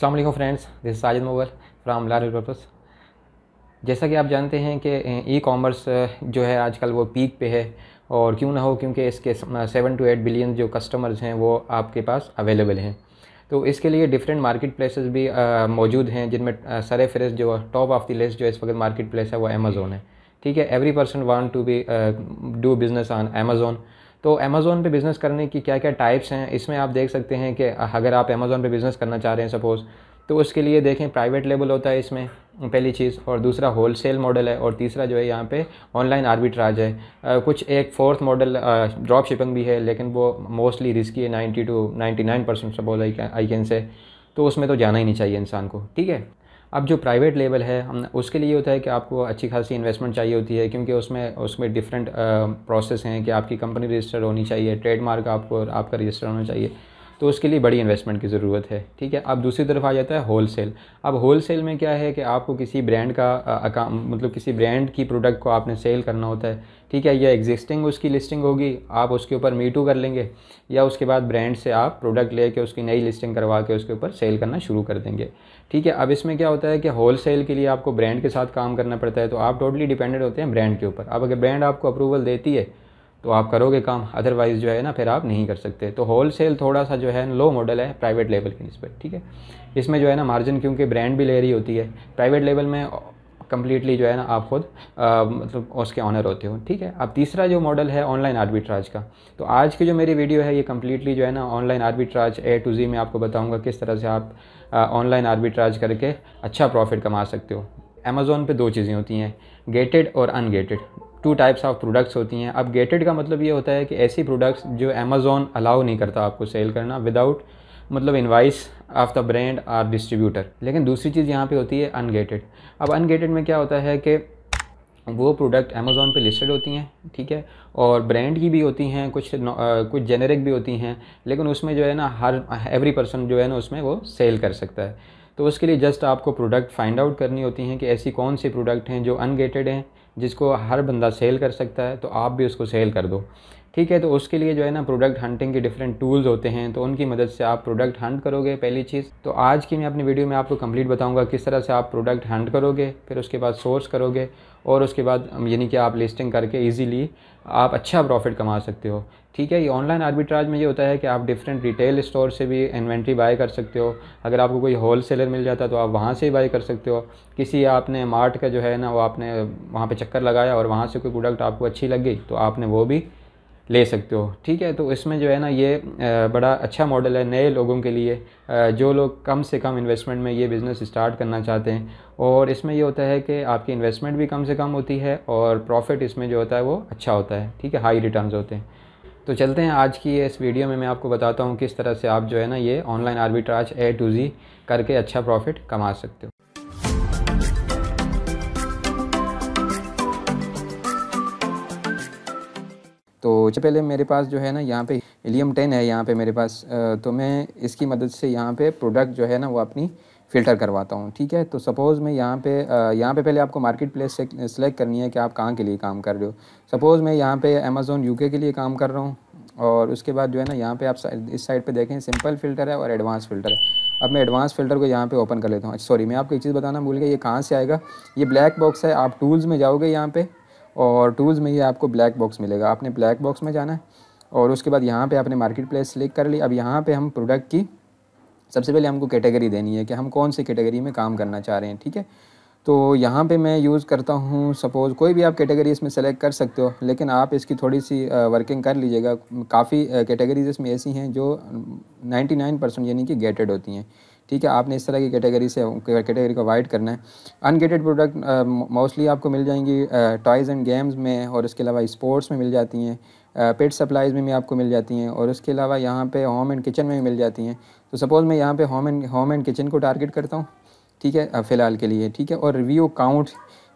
अल्लाम friends this Sajid मोबल from लाल पर्पस जैसा कि आप जानते हैं कि ई कॉमर्स जो है आजकल वो पीक पे है और क्यों ना हो क्योंकि इसके सेवन टू एट बिलियन जो कस्टमर्स हैं वो आपके पास अवेलेबल हैं तो इसके लिए डिफरेंट मार्केट प्लेसेस भी मौजूद हैं जिनमें सर फहरस्त जो टॉप ऑफ द लिस्ट जो इस वक्त मार्केट प्लेस है वो अमेज़ोन है ठीक है every person want to be do business on Amazon तो अमेज़ोन पे बिज़नेस करने की क्या क्या टाइप्स हैं इसमें आप देख सकते हैं कि अगर आप अमेज़ोन पे बिज़नेस करना चाह रहे हैं सपोज़ तो उसके लिए देखें प्राइवेट लेवल होता है इसमें पहली चीज़ और दूसरा होलसेल मॉडल है और तीसरा जो है यहाँ पे ऑनलाइन आर्बिट्राज है आ, कुछ एक फोर्थ मॉडल ड्रॉप शिपिंग भी है लेकिन वो मोस्टली रिस्की है ninety two ninety nine percent suppose I can say तो उसमें तो जाना ही नहीं चाहिए इंसान को ठीक है अब जो प्राइवेट लेवल है हम उसके लिए होता है कि आपको अच्छी खासी इन्वेस्टमेंट चाहिए होती है क्योंकि उसमें उसमें डिफरेंट प्रोसेस हैं कि आपकी कंपनी रजिस्टर होनी चाहिए ट्रेडमार्क आपको आपका रजिस्टर होना चाहिए तो उसके लिए बड़ी इन्वेस्टमेंट की ज़रूरत है ठीक है अब दूसरी तरफ आ जाता है होलसेल अब होलसेल में क्या है कि आपको किसी ब्रांड का अकाउंट मतलब किसी ब्रांड की प्रोडक्ट को आपने सेल करना होता है ठीक है या एग्जिस्टिंग उसकी लिस्टिंग होगी आप उसके ऊपर मीटू कर लेंगे या उसके बाद ब्रांड से आप प्रोडक्ट लेके उसकी नई लिस्टिंग करवा के उसके ऊपर सेल करना शुरू कर देंगे ठीक है अब इसमें क्या होता है कि होल सेल के लिए आपको ब्रांड के साथ काम करना पड़ता है तो आप टोटली डिपेंडेंट होते हैं ब्रांड के ऊपर अब अगर ब्रांड आपको अप्रूवल देती है तो आप करोगे काम अदरवाइज़ जो है ना फिर आप नहीं कर सकते तो होल सेल थोड़ा सा जो है लो मॉडल है प्राइवेट लेवल के निस्बत ठीक है इसमें जो है ना मार्जिन क्योंकि ब्रांड भी ले रही होती है प्राइवेट लेवल में कम्प्लीटली जो है ना आप खुद मतलब उसके ऑनर होते हो ठीक है अब तीसरा जो मॉडल है ऑनलाइन आर्बिट्राज का तो आज की जो मेरी वीडियो है ये कम्प्लीटली जो है ना online arbitrage A to Z में आपको बताऊँगा किस तरह से आप ऑनलाइन आर्बिट्राज करके अच्छा प्रॉफिट कमा सकते हो अमेज़ोन पे दो चीज़ें होती हैं गेटेड और ungated two types of products होती हैं अब गेटेड का मतलब ये होता है कि ऐसी प्रोडक्ट्स जो अमेज़ोन अलाउ नहीं करता आपको सेल करना विदाउट मतलब invoice of the brand or distributor लेकिन दूसरी चीज़ यहाँ पे होती है अनगेटेड अब अनगेटेड में क्या होता है कि वो प्रोडक्ट अमेज़ोन पे लिस्टेड होती हैं ठीक है और ब्रांड की भी होती हैं कुछ न, आ, कुछ जेनेरिक भी होती हैं लेकिन उसमें जो है ना हर एवरी पर्सन जो है ना उसमें वो सेल कर सकता है तो उसके लिए जस्ट आपको प्रोडक्ट फाइंड आउट करनी होती हैं कि ऐसी कौन सी प्रोडक्ट हैं जो अनगेटेड हैं जिसको हर बंदा सेल कर सकता है तो आप भी उसको सेल कर दो ठीक है तो उसके लिए जो है ना प्रोडक्ट हंटिंग के डिफरेंट टूल्स होते हैं तो उनकी मदद से आप प्रोडक्ट हंट करोगे पहली चीज़ तो आज की मैं अपनी वीडियो में आपको कंप्लीट बताऊंगा किस तरह से आप प्रोडक्ट हंट करोगे फिर उसके बाद सोर्स करोगे और उसके बाद यानी कि आप लिस्टिंग करके ईजिली आप अच्छा प्रॉफिट कमा सकते हो ठीक है ये ऑनलाइन आर्बिट्राज में ये होता है कि आप डिफरेंट रिटेल स्टोर से भी इन्वेंट्री बाय कर सकते हो अगर आपको कोई होल सेलर मिल जाता तो आप वहाँ से ही बाय कर सकते हो किसी आपने मार्ट का जो है ना वो आपने वहाँ पे चक्कर लगाया और वहाँ से कोई प्रोडक्ट आपको अच्छी लग गई तो आपने वो भी ले सकते हो ठीक है तो इसमें जो है ना ये बड़ा अच्छा मॉडल है नए लोगों के लिए जो लोग कम से कम इन्वेस्टमेंट में ये बिज़नेस स्टार्ट करना चाहते हैं और इसमें ये होता है कि आपकी इन्वेस्टमेंट भी कम से कम होती है और प्रॉफिट इसमें जो होता है वो अच्छा होता है ठीक है हाई रिटर्न होते हैं तो चलते हैं आज की इस वीडियो में मैं आपको बताता हूँ किस तरह से आप जो है ना ये online arbitrage A to Z करके अच्छा प्रॉफिट कमा सकते हो तो सबसे पहले मेरे पास जो है ना यहाँ पे एलियम टेन है यहाँ पे मेरे पास तो मैं इसकी मदद से यहाँ पे प्रोडक्ट जो है ना वो अपनी फ़िल्टर करवाता हूँ ठीक है तो सपोज़ मैं यहाँ पे यहाँ पे पहले आपको मार्केट प्लेस से करनी है कि आप कहाँ के लिए काम कर रहे हो सपोज़ मैं यहाँ पे अमेज़ोन यूके के लिए काम कर रहा हूँ और उसके बाद जो है ना यहाँ पे आप इस साइड पे देखें सिंपल फ़िल्टर है और एडवांस फ़िल्टर है अब मैं एडवांस फ़िल्टर को यहाँ पर ओपन कर लेता हूँ सॉरी मैं आपको एक चीज़ बताना भूल गया ये कहाँ से आएगा ये ब्लैक बॉक्स है आप टूल्स में जाओगे यहाँ पर और टूल्स में ये आपको ब्लैक बॉक्स मिलेगा आपने ब्लैक बॉक्स में जाना है और उसके बाद यहाँ पे आपने मार्केट प्लेस सेलेक्ट कर ली अब यहाँ पे हम प्रोडक्ट की सबसे पहले हमको कैटेगरी देनी है कि हम कौन सी कैटेगरी में काम करना चाह रहे हैं ठीक है तो यहाँ पे मैं यूज़ करता हूँ सपोज़ कोई भी आप कैटेगरी इसमें सेलेक्ट कर सकते हो लेकिन आप इसकी थोड़ी सी वर्किंग कर लीजिएगा काफ़ी कैटेगरीज इसमें ऐसी हैं जो नाइन परसेंट यानी कि गेटेड होती हैं ठीक है आपने इस तरह की कैटेगरी से कैटेगरी को अवॉइड करना है अनगेटेड प्रोडक्ट मोस्टली आपको मिल जाएंगी टॉयज़ एंड गेम्स में और इसके अलावा स्पोर्ट्स में मिल जाती हैं पेट uh, सप्लाइज़ में भी आपको मिल जाती हैं और उसके अलावा यहाँ पे होम एंड किचन में भी मिल जाती हैं तो सपोज़ मैं यहाँ पे home and home and kitchen को टारगेट करता हूँ ठीक है फ़िलहाल के लिए ठीक है और रिव्यू काउंट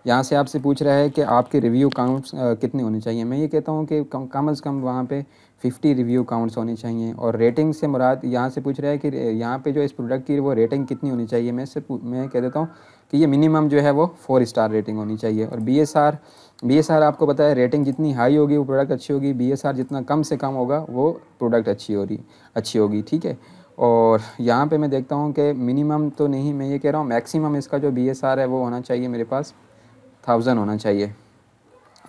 यहाँ से आपसे पूछ रहा है कि आपके रिव्यू काउंट्स कितने होने चाहिए मैं ये कहता हूँ कि कम अज़ कम वहाँ पे 50 रिव्यू काउंट्स होने चाहिए और रेटिंग से मुराद यहाँ से पूछ रहा है कि यहाँ पे जो इस प्रोडक्ट की वो रेटिंग कितनी होनी चाहिए मैं इससे मैं कह देता हूँ कि ये मिनिमम जो है वो फोर स्टार रेटिंग होनी चाहिए और B S R B S R आपको पता है रेटिंग जितनी हाई होगी वो प्रोडक्ट अच्छी होगी बी एस आर जितना कम से कम होगा वो प्रोडक्ट अच्छी हो रही अच्छी होगी ठीक है और यहाँ पे मैं देखता हूँ कि मिनिमम तो नहीं मैं ये कह रहा हूँ मैक्सिमम इसका जो बी एस आर है वो होना चाहिए मेरे पास थाउजेंड होना चाहिए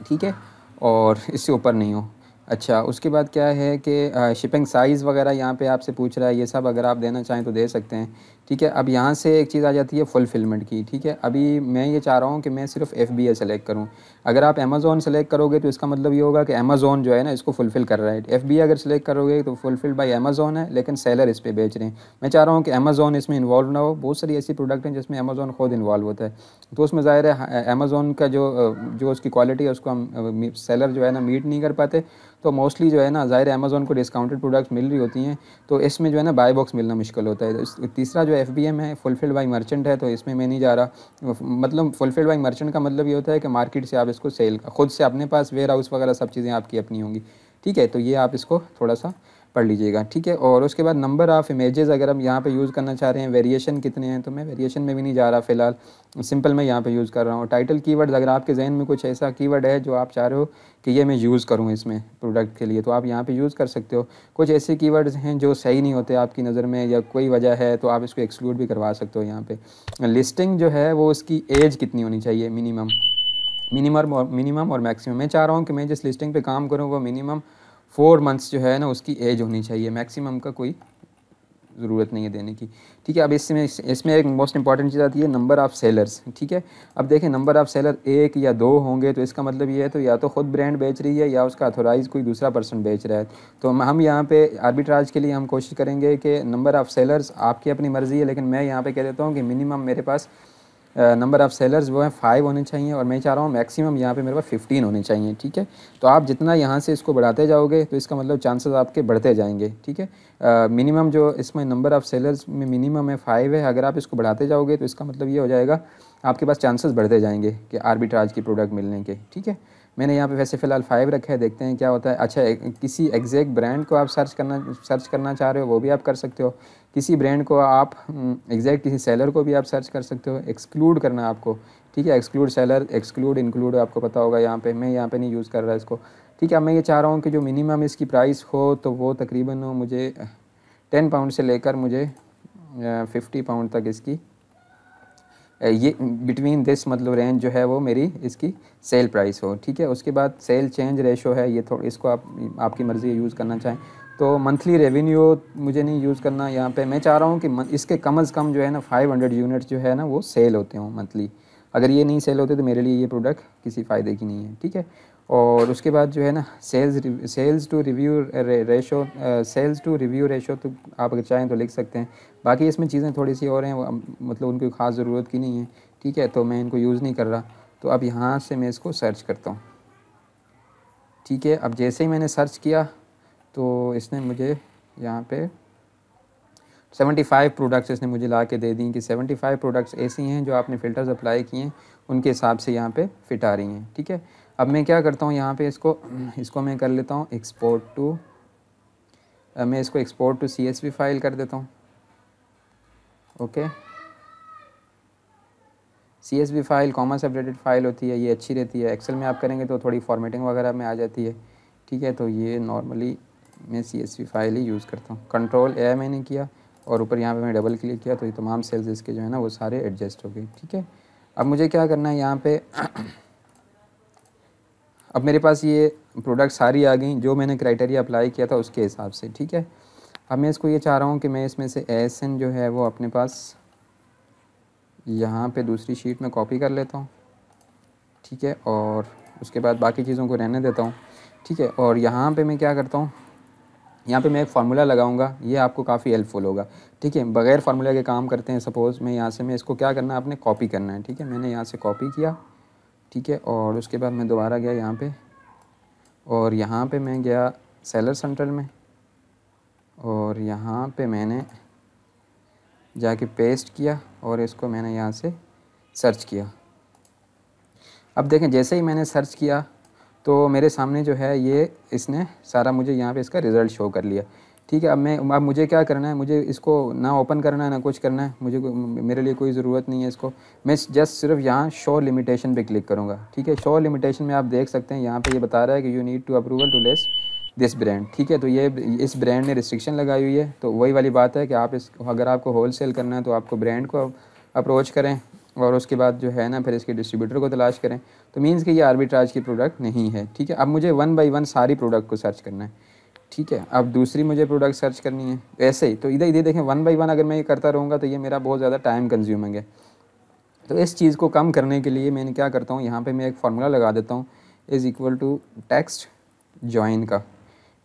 ठीक है और इससे ऊपर नहीं हो अच्छा उसके बाद क्या है कि शिपिंग साइज़ वगैरह यहाँ पे आपसे पूछ रहा है ये सब अगर आप देना चाहें तो दे सकते हैं ठीक है अब यहाँ से एक चीज़ आ जाती है फुलफिलमेंट की ठीक है अभी मैं ये चाह रहा हूँ कि मैं सिर्फ एफ बी ए सेलेक्ट करूँ अगर आप अमेज़ोन सेलेक्ट करोगे तो इसका मतलब ये होगा कि अमेज़ोन जो है ना इसको फुलफ़िल कर रहा है एफ बी अगर सेलेक्ट करोगे तो फुलफ़िल बाई अमेज़ोन है लेकिन सेलर इस पर बेच रहे हैं मैं चाह रहा हूँ कि अमेज़ोन इसमें इन्वॉल्व ना हो बहुत सारी ऐसी प्रोडक्ट हैं जिसमें अमेज़ोन ख़ुद इन्वॉल्व होता है तो उसमें ज़ाहिर है अमेज़ोन हाँ, का जो जो उसकी क्वालिटी है उसको हम सेलर जो है ना मीट नहीं कर पाते तो मोस्टली जो है ना ज़ाहिर अमेज़ोन को डिस्काउंटेड प्रोडक्ट्स मिल रही होती हैं तो इसमें जो है ना बाय बॉक्स मिलना मुश्किल होता है तो तीसरा जो एफ है फुलफिल्ड बाई मर्चेंट है तो इसमें मैं नहीं जा रहा मतलब फुलफिल्ड बाई मर्चेंट का मतलब ये होता है कि मार्केट से आप इसको सेल खुद से अपने पास वेयर हाउस वगैरह सब चीज़ें आपकी अपनी होंगी ठीक है तो ये आप इसको थोड़ा सा पढ़ लीजिएगा ठीक है और उसके बाद नंबर ऑफ़ इमेजेस अगर हम यहाँ पे यूज़ करना चाह रहे हैं वेरिएशन कितने हैं तो मैं वेरिएशन में भी नहीं जा रहा फ़िलहाल सिंपल मैं यहाँ पे यूज़ कर रहा हूँ टाइटल कीवर्ड्स अगर आपके जहन में कुछ ऐसा कीवर्ड है जो आप चाह रहे हो कि ये मैं यूज़ करूँ इसमें प्रोडक्ट के लिए तो आप यहाँ पर यूज़ कर सकते हो कुछ ऐसे की हैं जो सही नहीं होते आपकी नज़र में या कोई वजह है तो आप इसको एक्सक्लूड भी करवा सकते हो यहाँ पर लिस्टिंग जो है वो उसकी एज कितनी होनी चाहिए मिनिमम मिनिमम और मिनिमम और मैक्सिमम मैं चाह रहा हूँ कि मैं जिस लिस्टिंग पर काम करूँ वो मिनिमम फोर मंथ्स जो है ना उसकी एज होनी चाहिए मैक्सिमम का कोई ज़रूरत नहीं है देने की ठीक है अब इसमें इसमें एक मोस्ट इंपॉर्टेंट चीज़ आती है नंबर ऑफ़ सेलर्स ठीक है अब देखें नंबर ऑफ़ सेलर एक या दो होंगे तो इसका मतलब ये है तो या तो खुद ब्रांड बेच रही है या उसका अथोराइज़ कोई दूसरा पर्सन बेच रहा है तो हम यहाँ पे आर्बिट्राज के लिए हम कोशिश करेंगे कि नंबर ऑफ़ सेलर्स आपकी अपनी मर्ज़ी है लेकिन मैं यहाँ पर कह देता हूँ कि मिनिमम मेरे पास नंबर ऑफ़ सेलर्स वो हैं फाइव होने चाहिए और मैं चाह रहा हूँ मैक्सिमम यहाँ पे मेरे पास फिफ्टीन होने चाहिए ठीक है तो आप जितना यहाँ से इसको बढ़ाते जाओगे तो इसका मतलब चांसेस आपके बढ़ते जाएंगे ठीक है मिनिमम जो इसमें नंबर ऑफ़ सेलर्स में मिनिमम है फाइव है अगर आप इसको बढ़ाते जाओगे तो इसका मतलब ये हो जाएगा आपके पास चांसेस बढ़ते जाएंगे कि आर्बिट्राज की प्रोडक्ट मिलने के ठीक है मैंने यहाँ पे वैसे फ़िलहाल फाइव रखा है देखते हैं क्या होता है अच्छा किसी एग्जैक्ट ब्रांड को आप सर्च करना सर्च करना चाह रहे हो वो भी आप कर सकते हो किसी ब्रांड को आप एग्जैक्ट हम्म, किसी सेलर को भी आप सर्च कर सकते हो एक्सक्लूड करना आपको ठीक है एक्सक्लूड सेलर एक्सक्लूड इंक्लूड आपको पता होगा यहाँ पे मैं यहाँ पे नहीं यूज़ कर रहा इसको ठीक है अब मैं ये चाह रहा हूँ कि जो मिनिमम इसकी प्राइस हो तो वो तकरीबन हो मुझे टेन पाउंड से लेकर मुझे फिफ्टी पाउंड तक इसकी ये बिटवीन दिस मतलब रेंज जो है वो मेरी इसकी सेल प्राइस हो ठीक है उसके बाद सेल चेंज रेशो है ये थोड़ा इसको आप आपकी मर्ज़ी यूज़ करना चाहें तो मंथली रेवेन्यू मुझे नहीं यूज़ करना यहाँ पे मैं चाह रहा हूँ कि इसके कम अज़ कम जो है ना 500 यूनिट्स जो है ना वो सेल होते हों मंथली अगर ये नहीं सेल होते तो मेरे लिए ये प्रोडक्ट किसी फ़ायदे की नहीं है ठीक है और उसके बाद जो है ना sales sales to review ratio sales to review ratio तो आप अगर चाहें तो लिख सकते हैं बाकी इसमें चीज़ें थोड़ी सी और हैं मतलब उनकी खास ज़रूरत की नहीं है ठीक है तो मैं इनको यूज़ नहीं कर रहा तो अब यहाँ से मैं इसको सर्च करता हूँ ठीक है अब जैसे ही मैंने सर्च किया तो इसने मुझे यहाँ पे 75 प्रोडक्ट्स इसने मुझे ला के दे दी कि 75 प्रोडक्ट्स ऐसी हैं जो आपने फ़िल्टर्स अप्लाई किए हैं उनके हिसाब से यहाँ पे फिट आ रही हैं ठीक है अब मैं क्या करता हूँ यहाँ पे इसको इसको मैं कर लेता हूँ एक्सपोर्ट टू मैं इसको एक्सपोर्ट टू सी फाइल कर देता हूँ okay C S V file commerce updated file होती है ये अच्छी रहती है एक्सेल में आप करेंगे तो थोड़ी फॉर्मेटिंग वगैरह में आ जाती है ठीक है तो ये नॉर्मली मैं सी फाइल ही यूज़ करता हूँ कंट्रोल ए मैंने किया और ऊपर यहाँ पे मैं डबल क्लिक किया तो ये तमाम सेल्स इसके जो है ना वो सारे एडजस्ट हो गए ठीक है अब मुझे क्या करना है यहाँ पे अब मेरे पास ये प्रोडक्ट सारी आ गई जो मैंने क्राइटेरिया अप्लाई किया था उसके हिसाब से ठीक है अब मैं इसको ये चाह रहा हूँ कि मैं इसमें से एस एन जो है वो अपने पास यहाँ पे दूसरी शीट में कॉपी कर लेता हूँ ठीक है और उसके बाद बाकी चीज़ों को रहने देता हूँ ठीक है और यहाँ पे मैं क्या करता हूँ यहाँ पे मैं एक फार्मूला लगाऊंगा ये आपको काफ़ी हेल्पफुल होगा ठीक है बगैर फार्मूला के काम करते हैं सपोज़ मैं यहाँ से मैं इसको क्या करना है आपने कॉपी करना है ठीक है मैंने यहाँ से कॉपी किया ठीक है और उसके बाद मैं दोबारा गया यहाँ पे और यहाँ पे मैं गया सेलर सेंट्रल में और यहाँ पे मैंने जाके पेस्ट किया और इसको मैंने यहाँ से सर्च किया अब देखें जैसे ही मैंने सर्च किया तो मेरे सामने जो है ये इसने सारा मुझे यहाँ पे इसका रिज़ल्ट शो कर लिया ठीक है अब मैं अब मुझे क्या करना है मुझे इसको ना ओपन करना है ना कुछ करना है मुझे मेरे लिए कोई ज़रूरत नहीं है इसको मैं जस्ट सिर्फ यहाँ शो लिमिटेशन पे क्लिक करूँगा ठीक है शो लिमिटेशन में आप देख सकते हैं यहाँ पे ये यह बता रहा है कि you need to approval to list this brand ठीक है तो ये इस ब्रांड ने रिस्ट्रिक्शन लगाई हुई है तो वही वाली बात है कि आप इस अगर आपको होल सेल करना है तो आपको ब्रांड को अप्रोच करें और उसके बाद जो है ना फिर इसके डिस्ट्रीब्यूटर को तलाश करें तो मीन्स कि ये आर्बिट्राज की प्रोडक्ट नहीं है ठीक है अब मुझे वन बाई वन सारी प्रोडक्ट को सर्च करना है ठीक है अब दूसरी मुझे प्रोडक्ट सर्च करनी है ऐसे ही तो इधर इधर देखें वन बाई वन अगर मैं ये करता रहूँगा तो ये मेरा बहुत ज़्यादा टाइम कंज्यूमिंग है तो इस चीज़ को कम करने के लिए मैंने क्या करता हूँ यहाँ पर मैं एक फार्मूला लगा देता हूँ is equal to text join का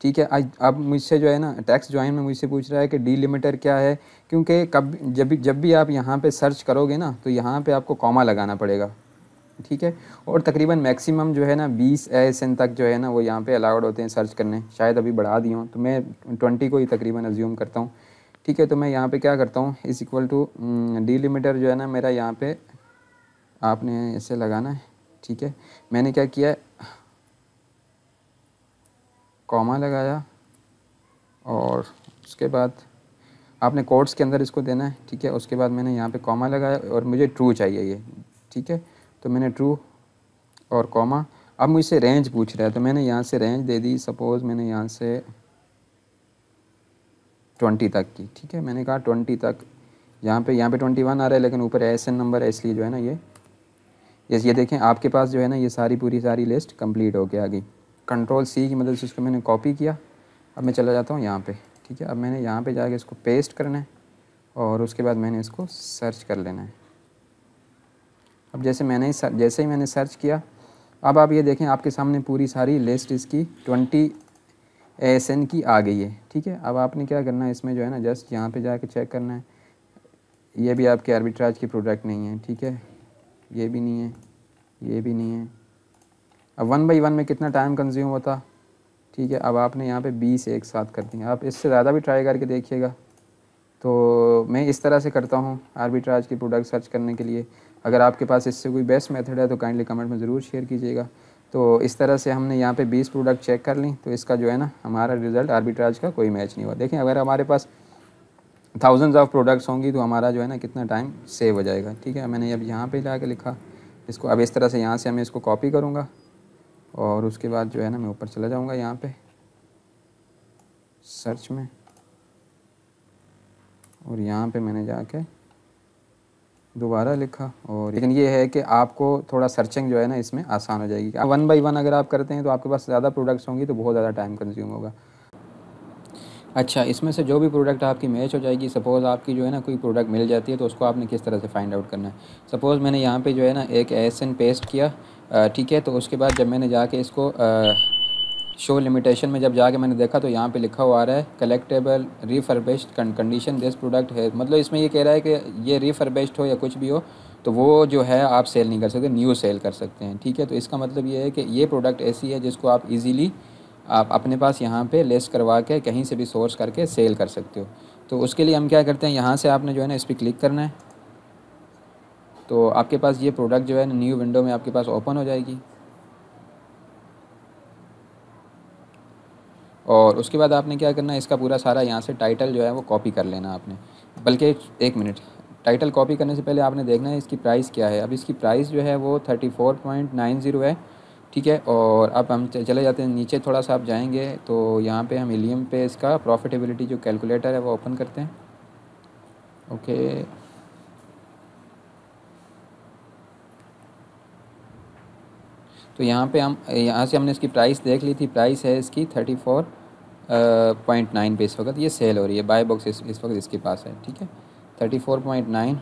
ठीक है आज अब मुझसे जो है ना टैक्स ज्वाइन में मुझसे पूछ रहा है कि डीलिमिटर क्या है क्योंकि कब जब भी जब भी आप यहाँ पे सर्च करोगे ना तो यहाँ पे आपको कॉमा लगाना पड़ेगा ठीक है और तकरीबन मैक्सिमम जो है ना बीस एन तक जो है ना वो यहाँ पे अलाउड होते हैं सर्च करने शायद अभी बढ़ा दिए हूँ तो मैं ट्वेंटी को ही तकरीबन एज्यूम करता हूँ ठीक है तो मैं यहाँ पर क्या करता हूँ इज़ इक्वल टू लिमिटर जो है ना मेरा यहाँ पर आपने ऐसे लगाना है ठीक है मैंने क्या किया कॉमा लगाया और उसके बाद आपने कोर्ट्स के अंदर इसको देना है ठीक है उसके बाद मैंने यहाँ पे कॉमा लगाया और मुझे ट्रू चाहिए ये ठीक है तो मैंने ट्रू और कॉमा अब मुझसे रेंज पूछ रहा है तो मैंने यहाँ से रेंज दे दी सपोज़ मैंने यहाँ से ट्वेंटी तक की ठीक है मैंने कहा ट्वेंटी तक यहाँ पे यहाँ पे ट्वेंटी वन आ रहा है लेकिन ऊपर एस एन नंबर है इसलिए जो है ना ये ये देखें आपके पास जो है ना ये सारी पूरी सारी लिस्ट कंप्लीट हो के आ गई कंट्रोल सी की मदद से उसको मैंने कॉपी किया अब मैं चला जाता हूँ यहाँ पे ठीक है अब मैंने यहाँ पे जाके इसको पेस्ट करना है और उसके बाद मैंने इसको सर्च कर लेना है अब जैसे मैंने जैसे ही मैंने सर्च किया अब आप ये देखें आपके सामने पूरी सारी लिस्ट इसकी ट्वेंटी एस एन की आ गई है ठीक है अब आपने क्या करना है इसमें जो है ना जस्ट यहाँ पर जाके चेक करना है ये भी आपके आर्बिट्राज की प्रोडक्ट नहीं है ठीक है ये भी नहीं है ये भी नहीं है अब वन बाई वन में कितना टाइम कंज्यूम होता ठीक है अब आपने यहाँ पे बीस एक साथ कर दिया आप इससे ज़्यादा भी ट्राई करके देखिएगा तो मैं इस तरह से करता हूँ आर्बिट्राज के प्रोडक्ट सर्च करने के लिए अगर आपके पास इससे कोई बेस्ट मेथड है तो काइंडली कमेंट में ज़रूर शेयर कीजिएगा तो इस तरह से हमने यहाँ पे 20 प्रोडक्ट चेक कर ली तो इसका जो है ना हमारा रिज़ल्ट आर्बिट्राज का कोई मैच नहीं हुआ देखें अगर हमारे पास थाउजेंड्स ऑफ प्रोडक्ट्स होंगी तो हमारा जो है ना कितना टाइम सेव हो जाएगा ठीक है मैंने अब यहाँ पर कर लिखा इसको अब इस तरह से यहाँ से हमें इसको कॉपी करूँगा और उसके बाद जो है ना मैं ऊपर चला जाऊँगा यहाँ पे सर्च में और यहाँ पे मैंने जाके दोबारा लिखा और लेकिन ये है कि आपको थोड़ा सर्चिंग जो है ना इसमें आसान हो जाएगी आप वन बाई वन अगर आप करते हैं तो आपके पास ज़्यादा प्रोडक्ट्स होंगी तो बहुत ज़्यादा टाइम कंज्यूम होगा अच्छा इसमें से जो भी प्रोडक्ट आपकी मैच हो जाएगी सपोज़ आपकी जो है ना कोई प्रोडक्ट मिल जाती है तो उसको आपने किस तरह से फाइंड आउट करना है सपोज़ मैंने यहाँ पे जो है ना एक एस एन पेस्ट किया ठीक है तो उसके बाद जब मैंने जाके इसको शो लिमिटेशन में जब जाके मैंने देखा तो यहाँ पे लिखा हुआ आ रहा है collectable refurbished condition this product है मतलब इसमें ये कह रहा है कि ये रिफर्बेस्ड हो या कुछ भी हो तो वो जो है आप सेल नहीं कर सकते न्यू सेल कर सकते हैं ठीक है तो इसका मतलब ये है कि ये प्रोडक्ट ऐसी है जिसको आप इजीली आप अपने पास यहाँ पे लेस करवा के कहीं से भी सोर्स करके सेल कर सकते हो तो उसके लिए हम क्या करते हैं यहाँ से आपने जो है ना इस पर क्लिक करना है तो आपके पास ये प्रोडक्ट जो है ना न्यू विंडो में आपके पास ओपन हो जाएगी और उसके बाद आपने क्या करना है इसका पूरा सारा यहाँ से टाइटल जो है वो कॉपी कर लेना आपने बल्कि एक मिनट टाइटल कॉपी करने से पहले आपने देखना है इसकी प्राइस क्या है अब इसकी प्राइस जो है वो thirty four point nine zero है ठीक है और अब हम चले जाते हैं नीचे थोड़ा सा आप जाएंगे तो यहाँ पे हम एलियम पे इसका प्रॉफिटेबिलिटी जो कैलकुलेटर है वो ओपन करते हैं ओके तो यहाँ पे हम यहाँ से हमने इसकी प्राइस देख ली थी प्राइस है इसकी थर्टी फोर पॉइंट नाइन पे इस वक्त ये सेल हो रही है बाय बॉक्स इस, इस वक्त इसके पास है ठीक है थर्टी फोर पॉइंट नाइन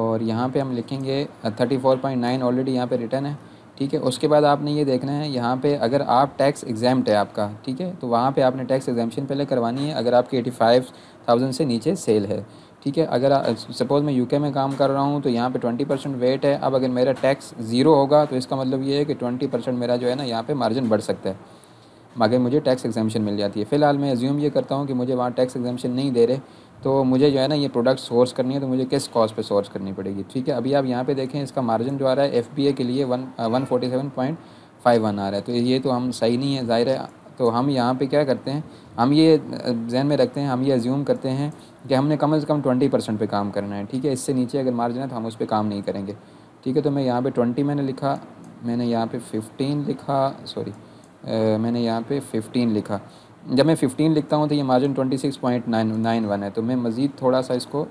और यहाँ पे हम लिखेंगे thirty four point nine already यहाँ पे रिटर्न है ठीक है उसके बाद आपने ये देखना है यहाँ पे अगर आप टैक्स एग्जाम्ट है आपका ठीक है तो वहाँ पे आपने टैक्स एग्जामेशन पहले करवानी है अगर आपकी एटी फाइव थाउजेंड से नीचे सेल है ठीक है अगर सपोज़ मैं यूके में काम कर रहा हूँ तो यहाँ पे ट्वेंटी परसेंट वेट है अब अगर मेरा टैक्स ज़ीरो होगा तो इसका मतलब ये है कि ट्वेंटी परसेंट मेरा जो है ना यहाँ पर मार्जिन बढ़ सकता है मगर मुझे टैक्स एग्जामेशन मिल जाती है फ़िलहाल मैं एज्यूम ये करता हूँ कि मुझे वहाँ टैक्स एग्जामेशन नहीं दे रहे तो मुझे जो है ना ये प्रोडक्ट सोर्स करनी है तो मुझे किस कॉस्ट पे सोर्स करनी पड़ेगी ठीक है अभी आप यहाँ पे देखें इसका मार्जिन जो आ रहा है एफ के लिए one one forty seven point five one आ रहा है तो ये तो हम सही नहीं है ज़ाहिर है तो हम यहाँ पे क्या करते हैं हम ये uh, जहन में रखते हैं हम ये एज्यूम करते हैं कि हमने कम अज़ कम ट्वेंटी परसेंट पर काम करना है ठीक है इससे नीचे अगर मार्जिन है तो हम उस पर काम नहीं करेंगे ठीक है तो मैं यहाँ पर ट्वेंटी मैंने लिखा मैंने यहाँ पर फिफ्टीन लिखा सॉरी uh, मैंने यहाँ पर फिफ्टीन लिखा जब मैं फिफ्टीन लिखता हूँ तो ये margin twenty six point nine nine one है तो मैं मज़ीद थोड़ा सा इसको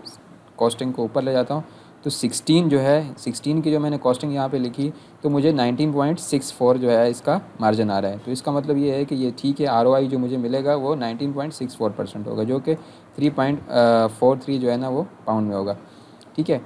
कॉस्टिंग को ऊपर ले जाता हूँ तो सिक्सटीन जो है सिक्सटीन की जो मैंने कॉस्टिंग यहाँ पे लिखी तो मुझे नाइनटीन पॉइंट सिक्स फोर जो है इसका मार्जिन आ रहा है तो इसका मतलब ये है कि ये ठीक है आर जो मुझे मिलेगा वो nineteen point six four percent होगा जो कि थ्री पॉइंट फोर थ्री जो है ना वो पाउंड में होगा ठीक है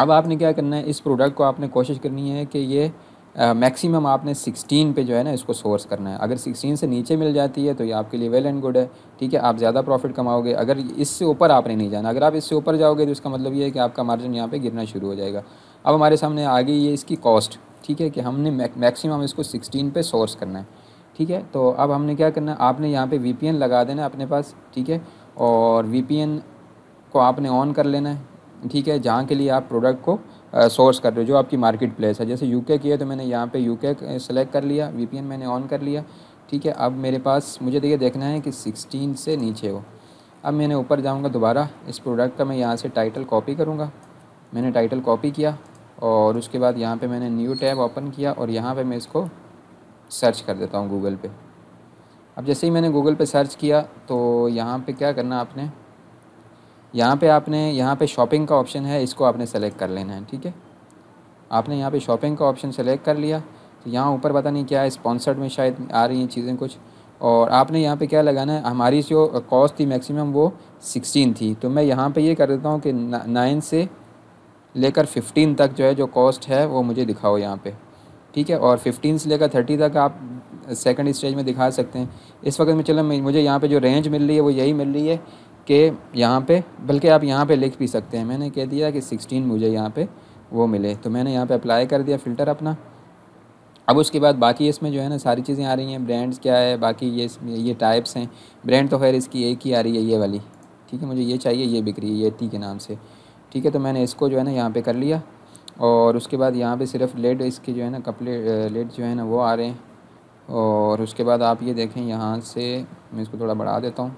अब आपने क्या करना है इस प्रोडक्ट को आपने कोशिश करनी है कि ये मैक्सिमम आपने 16 पे जो है ना इसको सोर्स करना है अगर 16 से नीचे मिल जाती है तो ये आपके लिए वेल एंड गुड है ठीक है आप ज़्यादा प्रॉफिट कमाओगे अगर इससे ऊपर आपने नहीं जाना अगर आप इससे ऊपर जाओगे तो इसका मतलब ये है कि आपका मार्जिन यहाँ पे गिरना शुरू हो जाएगा अब हमारे सामने आ गई ये इसकी कॉस्ट ठीक है कि हमने मैक्सीम इसको सिक्सटीन पर सोर्स करना है ठीक है तो अब हमने क्या करना है आपने यहाँ पर वी लगा देना अपने पास ठीक है और वी को आपने ऑन कर लेना है ठीक है जहाँ के लिए आप प्रोडक्ट को सोर्स कर रहे हो जो आपकी मार्केट प्लेस है जैसे यूके की है तो मैंने यहाँ पे यूके सेलेक्ट कर लिया वीपीएन मैंने ऑन कर लिया ठीक है अब मेरे पास मुझे देखिए देखना है कि सिक्सटीन से नीचे हो अब मैंने ऊपर जाऊँगा दोबारा इस प्रोडक्ट का मैं यहाँ से टाइटल कॉपी करूँगा मैंने टाइटल कॉपी किया और उसके बाद यहाँ पर मैंने न्यू टैब ओपन किया और यहाँ पर मैं इसको सर्च कर देता हूँ गूगल पर अब जैसे ही मैंने गूगल पे सर्च किया तो यहाँ पे क्या करना आपने यहाँ पे आपने यहाँ पे शॉपिंग का ऑप्शन है इसको आपने सेलेक्ट कर लेना है ठीक है आपने यहाँ पे शॉपिंग का ऑप्शन सेलेक्ट कर लिया तो यहाँ ऊपर पता नहीं क्या है स्पॉन्सर्ड में शायद आ रही हैं चीज़ें कुछ और आपने यहाँ पे क्या लगाना है हमारी जो कॉस्ट थी मैक्सिमम वो सिक्सटीन थी तो मैं यहाँ पर ये यह कर देता हूँ कि नाइन से लेकर फिफ्टीन तक जो है जो कॉस्ट है वो मुझे दिखाओ यहाँ पर ठीक है और फिफ्टीन से लेकर थर्टी तक आप सेकंड स्टेज में दिखा सकते हैं इस वक्त में चलो मुझे यहाँ पे जो रेंज मिल रही है वो यही मिल रही है कि यहाँ पे बल्कि आप यहाँ पे लिख भी सकते हैं मैंने कह दिया कि सिक्सटीन मुझे यहाँ पे वो मिले तो मैंने यहाँ पे अप्लाई कर दिया फ़िल्टर अपना अब उसके बाद बाकी इसमें जो है ना सारी चीज़ें आ रही हैं ब्रांड्स क्या है बाकी ये ये टाइप्स हैं ब्रांड तो खैर इसकी एक ही आ रही है ये वाली ठीक है मुझे ये चाहिए ये बिक रही है ये टी के नाम से ठीक है तो मैंने इसको जो है ना यहाँ पर कर लिया और उसके बाद यहाँ पर सिर्फ लेड इसके जो है ना कपड़े लेड जो है ना वो आ रहे हैं और उसके बाद आप ये देखें यहाँ से मैं इसको थोड़ा बढ़ा देता हूँ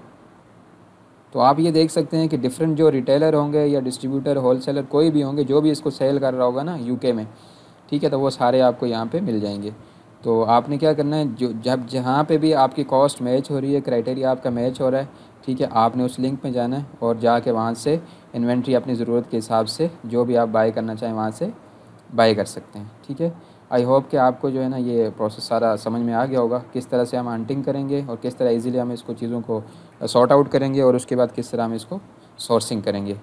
तो आप ये देख सकते हैं कि डिफरेंट जो रिटेलर होंगे या डिस्ट्रीब्यूटर होलसेलर कोई भी होंगे जो भी इसको सेल कर रहा होगा ना यूके में ठीक है तो वो सारे आपको यहाँ पे मिल जाएंगे तो आपने क्या करना है जो जब जहाँ पे भी आपकी कॉस्ट मैच हो रही है क्राइटेरिया आपका मैच हो रहा है ठीक है आपने उस लिंक में जाना है और जाके वहाँ से इन्वेंट्री अपनी ज़रूरत के हिसाब से जो भी आप बाय करना चाहें वहाँ से बाय कर सकते हैं ठीक है आई होप कि आपको जो है ना ये प्रोसेस सारा समझ में आ गया होगा किस तरह से हम हंटिंग करेंगे और किस तरह ईज़िली हम इसको चीज़ों को सॉर्ट आउट करेंगे और उसके बाद किस तरह हम इसको सोर्सिंग करेंगे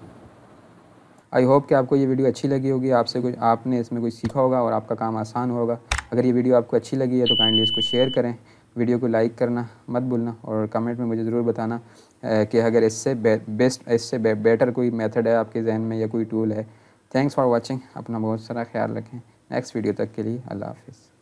आई होप कि आपको ये वीडियो अच्छी लगी होगी आपसे कुछ आपने इसमें कुछ सीखा होगा और आपका काम आसान होगा अगर ये वीडियो आपको अच्छी लगी है तो काइंडली इसको शेयर करें वीडियो को लाइक करना मत भूलना और कमेंट में मुझे ज़रूर बताना कि अगर इससे बेस्ट इससे बेटर कोई मेथड है आपके जहन में या कोई टूल है थैंक्स फॉर वॉचिंग अपना बहुत सारा ख्याल रखें नेक्स्ट वीडियो तक के लिए अल्लाह हाफिज़